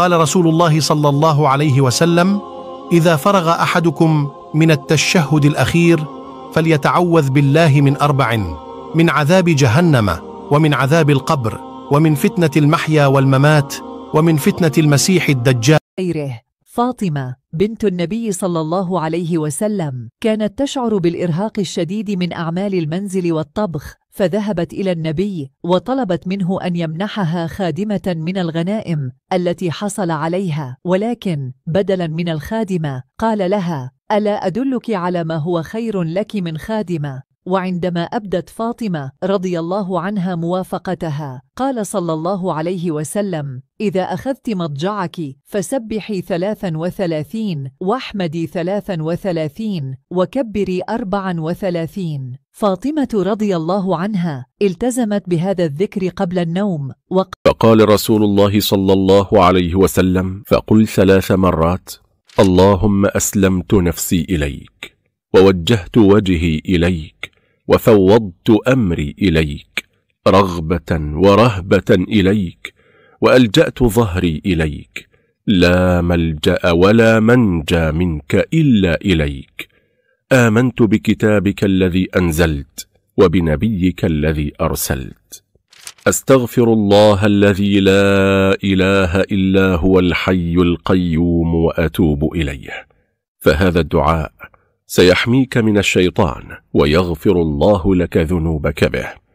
قال رسول الله صلى الله عليه وسلم إذا فرغ أحدكم من التشهد الأخير فليتعوذ بالله من أربع من عذاب جهنم ومن عذاب القبر ومن فتنة المحيا والممات ومن فتنة المسيح الدجال فاطمة بنت النبي صلى الله عليه وسلم كانت تشعر بالإرهاق الشديد من أعمال المنزل والطبخ فذهبت إلى النبي وطلبت منه أن يمنحها خادمة من الغنائم التي حصل عليها ولكن بدلا من الخادمة قال لها ألا أدلك على ما هو خير لك من خادمة وعندما أبدت فاطمة رضي الله عنها موافقتها قال صلى الله عليه وسلم إذا أخذت مضجعك فسبحي ثلاثا وثلاثين واحمدي ثلاثا وثلاثين وكبري أربعا وثلاثين فاطمة رضي الله عنها التزمت بهذا الذكر قبل النوم وق... فقال رسول الله صلى الله عليه وسلم فقل ثلاث مرات اللهم أسلمت نفسي إليك ووجهت وجهي إليك وفوضت أمري إليك رغبة ورهبة إليك وألجأت ظهري إليك لا ملجأ ولا منجى منك إلا إليك آمنت بكتابك الذي أنزلت وبنبيك الذي أرسلت أستغفر الله الذي لا إله إلا هو الحي القيوم وأتوب إليه فهذا الدعاء سيحميك من الشيطان ويغفر الله لك ذنوبك به